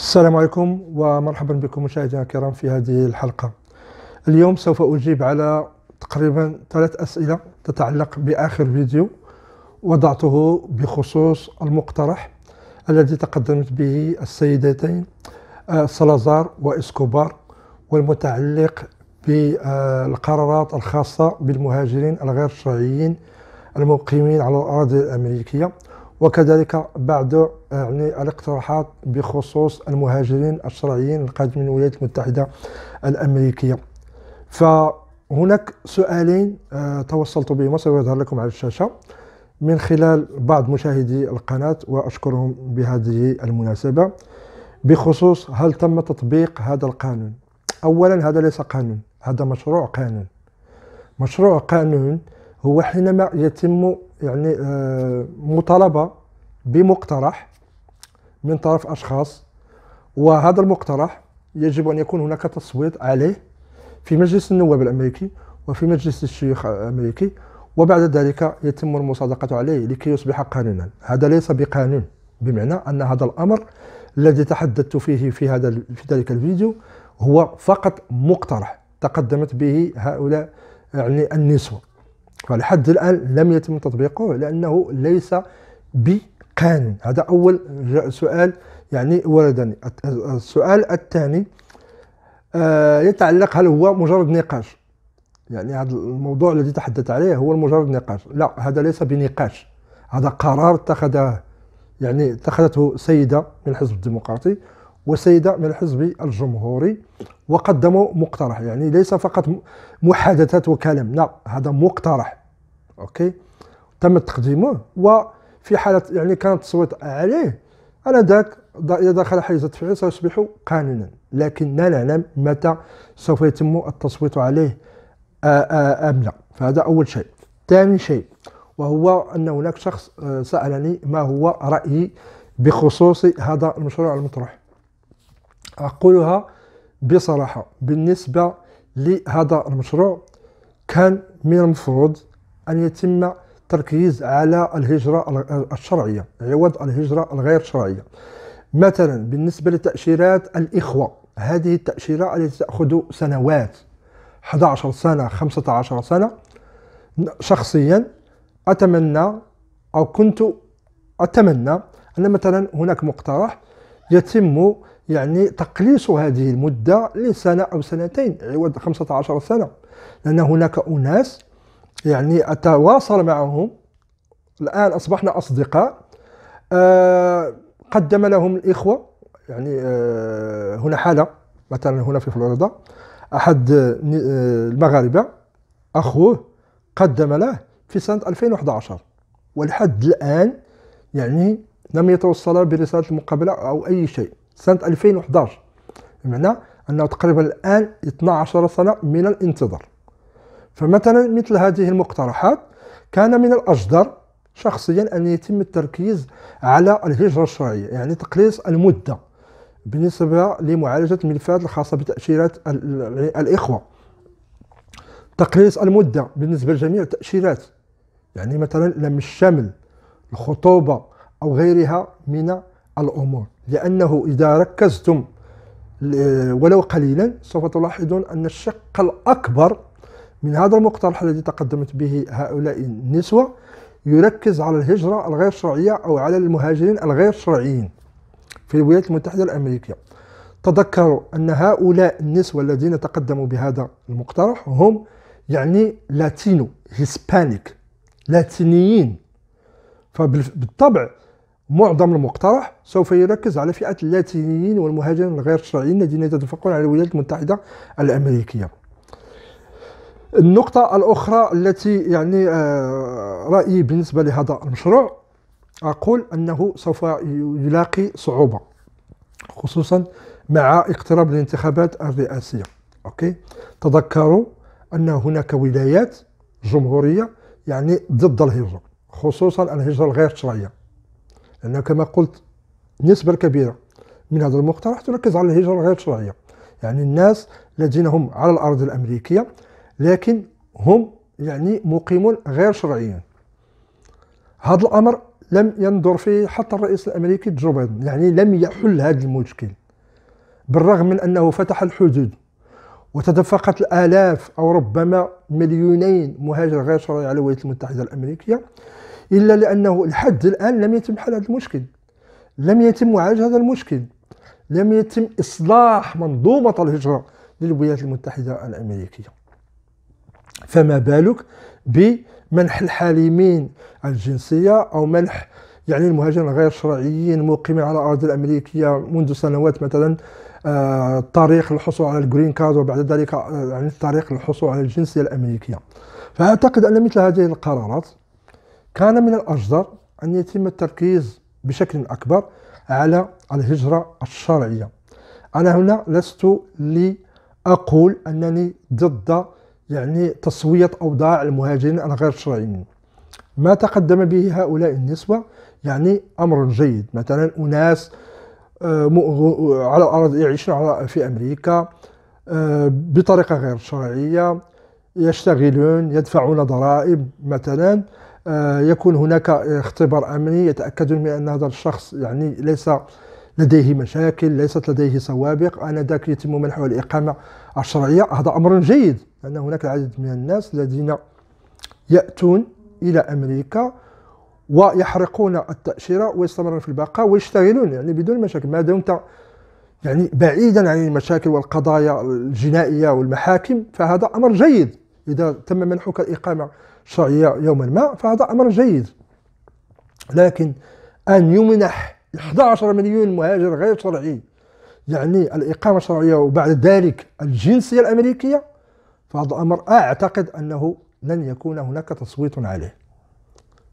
السلام عليكم ومرحبا بكم مشاهدينا الكرام في هذه الحلقة اليوم سوف أجيب على تقريبا ثلاث أسئلة تتعلق بآخر فيديو وضعته بخصوص المقترح الذي تقدمت به السيدتين آه، سلازار وإسكوبار والمتعلق بالقرارات الخاصة بالمهاجرين الغير شرعيين المقيمين على الأراضي الأمريكية وكذلك بعض يعني الاقتراحات بخصوص المهاجرين الشرعيين القادمين من الولايات المتحدة الأمريكية فهناك سؤالين آه، توصلت بهما سيظهر لكم على الشاشة من خلال بعض مشاهدي القناة وأشكرهم بهذه المناسبة بخصوص هل تم تطبيق هذا القانون أولا هذا ليس قانون هذا مشروع قانون مشروع قانون هو حينما يتم يعني آه، مطالبه بمقترح من طرف اشخاص وهذا المقترح يجب ان يكون هناك تصويت عليه في مجلس النواب الامريكي وفي مجلس الشيوخ الامريكي وبعد ذلك يتم المصادقه عليه لكي يصبح قانونا هذا ليس بقانون بمعنى ان هذا الامر الذي تحدثت فيه في هذا في ذلك الفيديو هو فقط مقترح تقدمت به هؤلاء يعني النسوه فلحد الآن لم يتم تطبيقه لأنه ليس بقانون هذا أول سؤال يعني وردني السؤال الثاني آه، يتعلق هل هو مجرد نقاش يعني هذا الموضوع الذي تحدث عليه هو مجرد نقاش لا هذا ليس بنقاش هذا قرار اتخذه يعني اتخذته سيدة من الحزب الديمقراطي وسيدة من الحزب الجمهوري وقدموا مقترح يعني ليس فقط محادثات وكلام لا هذا مقترح تم تقديمه وفي حاله يعني كان التصويت عليه على ذاك اذا دخل حيز التفعيل سيصبح قانونا لكن لا نعلم متى سوف يتم التصويت عليه ام لا فهذا اول شيء ثاني شيء وهو ان هناك شخص سالني ما هو رايي بخصوص هذا المشروع المطروح اقولها بصراحه بالنسبه لهذا المشروع كان من المفروض أن يتم التركيز على الهجرة الشرعية عوض الهجرة الغير شرعية مثلا بالنسبة لتأشيرات الإخوة هذه التأشيرة التي تأخذ سنوات 11 سنة 15 سنة شخصيا أتمنى أو كنت أتمنى أن مثلا هناك مقترح يتم يعني تقليص هذه المدة لسنة أو سنتين عوض 15 سنة لأن هناك أناس يعني أتواصل معهم الآن أصبحنا أصدقاء أه قدم لهم الإخوة يعني أه هنا حالة مثلا هنا في فلوريدا أحد آه، المغاربة أخوه قدم له في سنة 2011 ولحد الآن يعني لم يتوصل برسالة المقابلة أو أي شيء سنة 2011 بمعنى أنه تقريبا الآن 12 سنة من الانتظار فمثلا مثل هذه المقترحات كان من الأجدر شخصيا أن يتم التركيز على الهجرة الشرعية يعني تقليص المدة بالنسبة لمعالجة الملفات الخاصة بتأشيرات الإخوة تقليص المدة بالنسبة لجميع التأشيرات يعني مثلا لم الشمل الخطوبة أو غيرها من الأمور لأنه إذا ركزتم آه، ولو قليلا سوف تلاحظون أن الشق الأكبر من هذا المقترح الذي تقدمت به هؤلاء النسوة يركز على الهجرة الغير شرعية أو على المهاجرين الغير شرعيين في الولايات المتحدة الأمريكية تذكروا أن هؤلاء النسوة الذين تقدموا بهذا المقترح هم يعني لاتينو هسبانيك لاتينيين فبالطبع معظم المقترح سوف يركز على فئة اللاتينيين والمهاجرين الغير شرعيين الذين يتدفقون على الولايات المتحدة الأمريكية النقطة الأخرى التي يعني آه، رأيي بالنسبة لهذا المشروع أقول أنه سوف يلاقي صعوبة خصوصا مع اقتراب الانتخابات الرئاسية أوكي تذكروا أن هناك ولايات جمهورية يعني ضد الهجرة خصوصا الهجرة الغير شرعية لأن كما قلت نسبة كبيرة من هذا المقترح تركز على الهجرة الغير شرعية يعني الناس الذين هم على الأرض الأمريكية لكن هم يعني مقيمون غير شرعيا هذا الأمر لم ينظر فيه حتى الرئيس الأمريكي جو بايدن يعني لم يحل هذا المشكل بالرغم من أنه فتح الحدود وتدفقت الآلاف أو ربما مليونين مهاجر غير شرعي على الولايات المتحدة الأمريكية إلا لأنه لحد الآن لم يتم حل هذا المشكل لم يتم معالجة هذا المشكل لم يتم إصلاح منظومة الهجرة للولايات المتحدة الأمريكية فما بالك بمنح الحالمين الجنسية أو منح يعني المهاجرين غير شرعيين مقيمين على الأراضي الأمريكية منذ سنوات مثلا الطريق آه، للحصول على الجرين كارد وبعد ذلك آه، يعني الطريق للحصول على الجنسية الأمريكية فأعتقد أن مثل هذه القرارات كان من الأجدر أن يتم التركيز بشكل أكبر على الهجرة الشرعية أنا هنا لست لأقول أنني ضد يعني تصوية أوضاع المهاجرين الغير شرعيين ما تقدم به هؤلاء النسوة يعني أمر جيد مثلا أناس آه، على الأرض يعيشون في أمريكا آه، بطريقة غير شرعية يشتغلون يدفعون ضرائب مثلا آه، يكون هناك اختبار أمني يتأكدون من أن هذا الشخص يعني ليس لديه مشاكل ليست لديه سوابق آنذاك يتم منحه الإقامة الشرعية هذا أمر جيد أن هناك العديد من الناس الذين يأتون إلى أمريكا ويحرقون التأشيرة ويستمرون في البقاء ويشتغلون يعني بدون مشاكل ما دمت يعني بعيدا عن المشاكل والقضايا الجنائية والمحاكم فهذا أمر جيد إذا تم منحك الإقامة الشرعية يوما ما فهذا أمر جيد لكن أن يمنح 11 مليون مهاجر غير شرعي يعني الإقامة الشرعية وبعد ذلك الجنسية الأمريكية فهذا الأمر أعتقد أنه لن يكون هناك تصويت عليه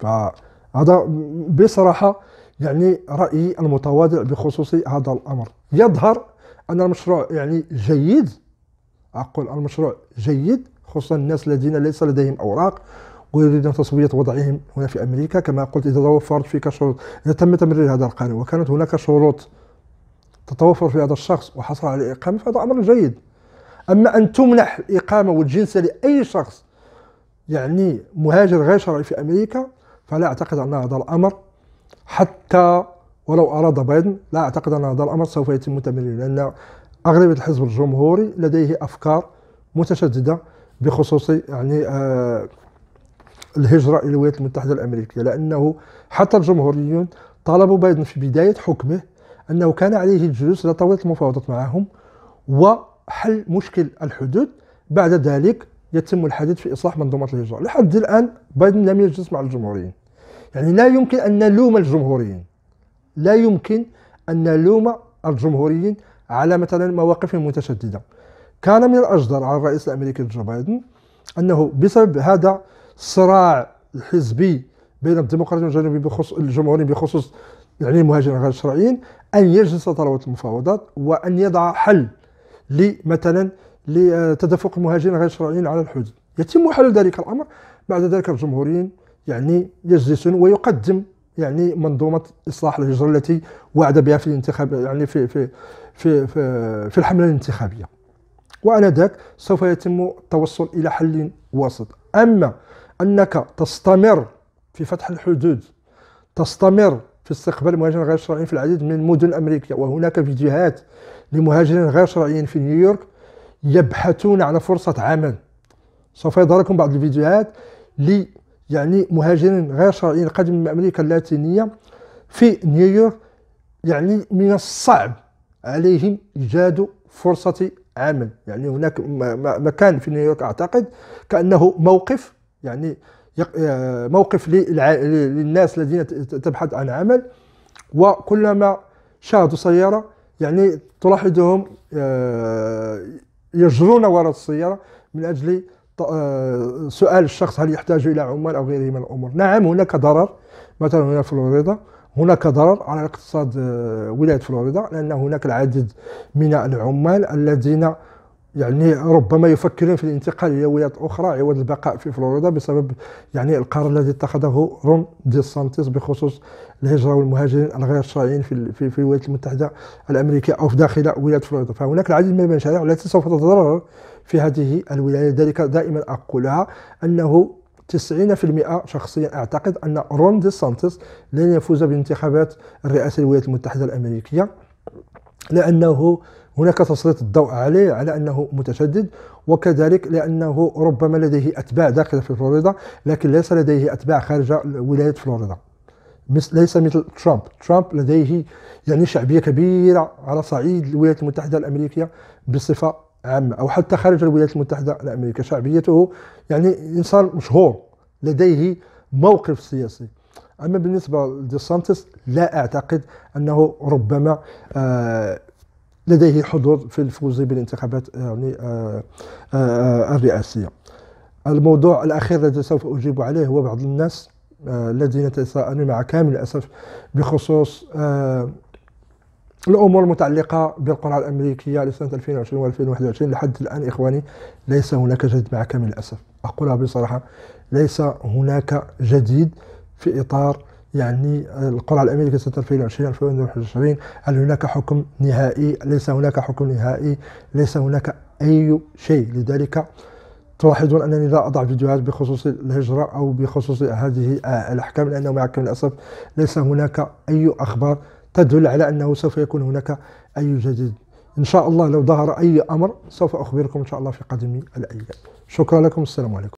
فهذا بصراحة يعني رأيي المتواضع بخصوص هذا الأمر يظهر أن المشروع يعني جيد أقول المشروع جيد خصوصا الناس الذين ليس لديهم أوراق ويريدون تصويت وضعهم هنا في أمريكا كما قلت إذا توفرت فيك شروط إذا تم تمرير هذا القانون وكانت هناك شروط تتوفر في هذا الشخص وحصل على الإقامة فهذا أمر جيد أما أن تمنح الإقامة والجنس لأي شخص يعني مهاجر غير شرعي في أمريكا فلا أعتقد أن هذا الأمر حتى ولو أراد بايدن لا أعتقد أن هذا الأمر سوف يتم تمريره لأن أغلبية الحزب الجمهوري لديه أفكار متشددة بخصوص يعني آه الهجرة إلى الولايات المتحدة الأمريكية لأنه حتى الجمهوريون طالبوا بايدن في بداية حكمه أنه كان عليه الجلوس إلى طاولة المفاوضات معهم و حل مشكل الحدود بعد ذلك يتم الحديث في إصلاح منظومة الهجرة لحد الآن بايدن لم يجلس مع الجمهوريين يعني لا يمكن أن نلوم الجمهوريين لا يمكن أن نلوم الجمهوريين على مثلا مواقفهم المتشددة كان من الأجدر على الرئيس الأمريكي جو بايدن أنه بسبب هذا الصراع الحزبي بين الديمقراطيين والجنوبيين بخصوص الجمهوريين بخصوص يعني المهاجرين غير الشرعيين أن يجلس طلبة المفاوضات وأن يضع حل لمثلا لتدفق آه، المهاجرين غير الشرعيين على الحدود يتم حل ذلك الامر بعد ذلك الجمهوريين يعني يجلسون ويقدم يعني منظومه اصلاح الهجره التي وعد بها في الانتخاب يعني في في في في, في الحمله الانتخابيه وانا ذاك سوف يتم التوصل الى حل وسط اما انك تستمر في فتح الحدود تستمر في استقبال مهاجرين غير شرعيين في العديد من المدن الأمريكية وهناك فيديوهات لمهاجرين غير شرعيين في نيويورك يبحثون عن فرصة عمل سوف يظهركم بعض الفيديوهات ل يعني مهاجرين غير شرعيين قادمين من أمريكا اللاتينية في نيويورك يعني من الصعب عليهم إيجاد فرصة عمل يعني هناك مكان في نيويورك أعتقد كأنه موقف يعني آه، موقف للناس الذين تبحث عن عمل وكلما شاهدوا سيارة يعني تلاحظهم آه، يجرون وراء السيارة من أجل آه، سؤال الشخص هل يحتاج إلى عمال أو غيره من الأمور نعم هناك ضرر مثلا هنا في فلوريدا هناك ضرر على اقتصاد ولاية فلوريدا لأن هناك العديد من العمال الذين يعني ربما يفكرون في الانتقال إلى ولايات أخرى عوض البقاء في فلوريدا بسبب يعني القرار الذي اتخذه رون دي سانتيس بخصوص الهجرة والمهاجرين الغير شرعيين في في, في الولايات المتحدة الأمريكية أو في داخل ولاية فلوريدا فهناك العديد من المشاريع التي سوف تتضرر في هذه الولاية ذلك دائما أقولها أنه 90% شخصيا أعتقد أن رون دي سانتيس لن يفوز بانتخابات الرئاسة الولايات المتحدة الأمريكية لأنه هناك تسليط الضوء عليه على أنه متشدد وكذلك لأنه ربما لديه أتباع داخل في فلوريدا لكن ليس لديه أتباع خارج ولاية فلوريدا ليس مثل ترامب ترامب لديه يعني شعبية كبيرة على صعيد الولايات المتحدة الأمريكية بصفة عامة أو حتى خارج الولايات المتحدة الأمريكية شعبيته يعني إنسان مشهور لديه موقف سياسي اما بالنسبه لديسانتس لا اعتقد انه ربما آه، لديه حضور في الفوز بالانتخابات آه، يعني آه، الرئاسيه الموضوع الاخير الذي سوف اجيب عليه هو بعض الناس الذين يتساءلون مع كامل الاسف بخصوص الامور المتعلقه بالقرعه الامريكيه لسنه 2020 و2021 لحد الان اخواني ليس هناك جديد مع كامل الاسف اقولها بصراحه ليس هناك جديد في إطار يعني القرعة الأمريكية سنة 2020 2021 هل هناك حكم نهائي ليس هناك حكم نهائي ليس هناك أي شيء لذلك تلاحظون انني لا اضع فيديوهات بخصوص الهجره او بخصوص هذه الاحكام لانه مع كامل الاسف ليس هناك اي اخبار تدل على انه سوف يكون هناك اي جديد ان شاء الله لو ظهر اي امر سوف اخبركم ان شاء الله في قادم الايام شكرا لكم السلام عليكم